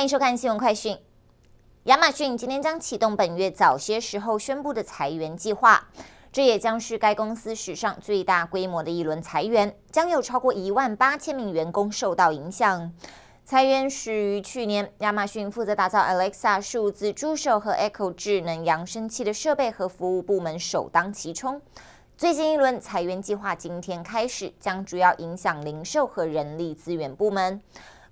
欢迎收看新闻快讯。亚马逊今天将启动本月早些时候宣布的裁员计划，这也将是该公司史上最大规模的一轮裁员，将有超过一万八千名员工受到影响。裁员始于去年，亚马逊负责打造 Alexa 数字助手和 Echo 智能扬声器的设备和服务部门首当其冲。最近一轮裁员计划今天开始，将主要影响零售和人力资源部门。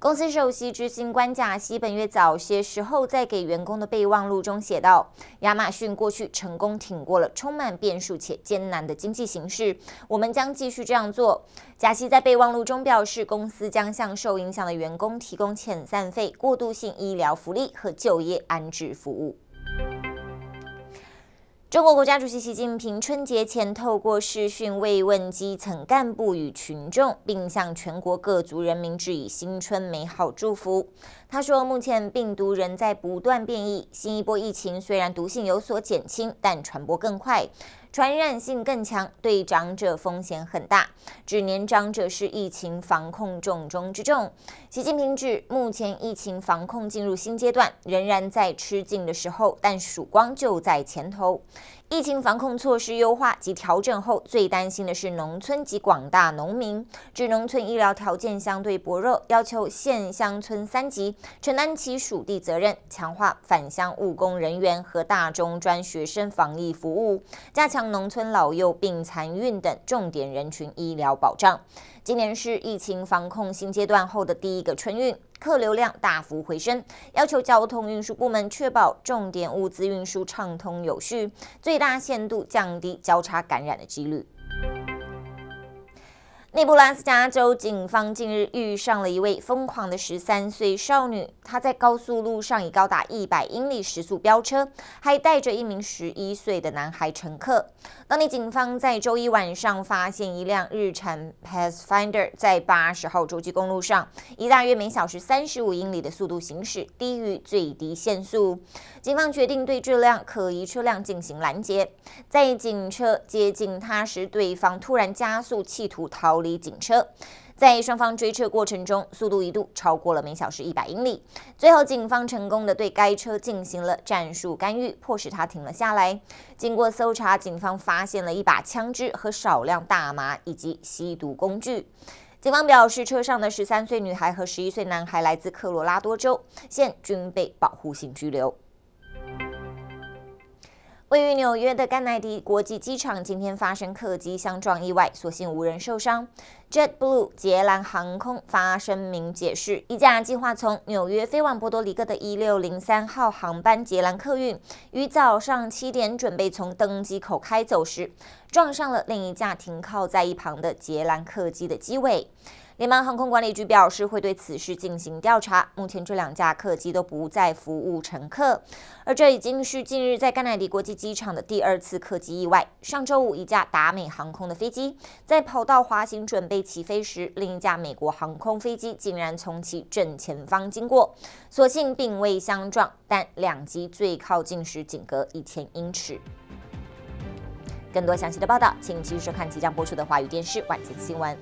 公司首席执行官贾西本月早些时候在给员工的备忘录中写道：“亚马逊过去成功挺过了充满变数且艰难的经济形势，我们将继续这样做。”贾西在备忘录中表示，公司将向受影响的员工提供遣散费、过渡性医疗福利和就业安置服务。中国国家主席习近平春节前透过视讯慰问基层干部与群众，并向全国各族人民致以新春美好祝福。他说，目前病毒仍在不断变异，新一波疫情虽然毒性有所减轻，但传播更快。传染性更强，对长者风险很大，指年长者是疫情防控重中之重。习近平指，目前疫情防控进入新阶段，仍然在吃劲的时候，但曙光就在前头。疫情防控措施优化及调整后，最担心的是农村及广大农民。指农村医疗条件相对薄弱，要求县乡村三级承担起属地责任，强化返乡务工人员和大中专学生防疫服务，加强。农村老幼病残孕等重点人群医疗保障。今年是疫情防控新阶段后的第一个春运，客流量大幅回升，要求交通运输部门确保重点物资运输畅通有序，最大限度降低交叉感染的几率。内布拉斯加州警方近日遇上了一位疯狂的十三岁少女，她在高速路上以高达一百英里时速飙车，还带着一名十一岁的男孩乘客。当地警方在周一晚上发现一辆日产 Passfinder 在八十号洲际公路上以大约每小时三十五英里的速度行驶，低于最低限速。警方决定对这辆可疑车辆进行拦截。在警车接近他时，对方突然加速企图逃。逃离警车，在双方追车过程中，速度一度超过了每小时一百英里。最后，警方成功的对该车进行了战术干预，迫使他停了下来。经过搜查，警方发现了一把枪支和少量大麻以及吸毒工具。警方表示，车上的十三岁女孩和十一岁男孩来自科罗拉多州，现均被保护性拘留。位于纽约的甘乃迪国际机场今天发生客机相撞意外，所幸无人受伤。JetBlue 捷兰航空发声明解释，一架计划从纽约飞往波多黎各的1603号航班捷兰客运于早上七点准备从登机口开走时，撞上了另一架停靠在一旁的捷兰客机的机尾。联邦航空管理局表示会对此事进行调查。目前这两架客机都不再服务乘客，而这已经是近日在甘乃迪国际机场的第二次客机意外。上周五，一架达美航空的飞机在跑道滑行准备起飞时，另一架美国航空飞机竟然从其正前方经过，所幸并未相撞，但两机最靠近时仅隔一千英尺。更多详细的报道，请继续收看即将播出的华语电视晚间新闻。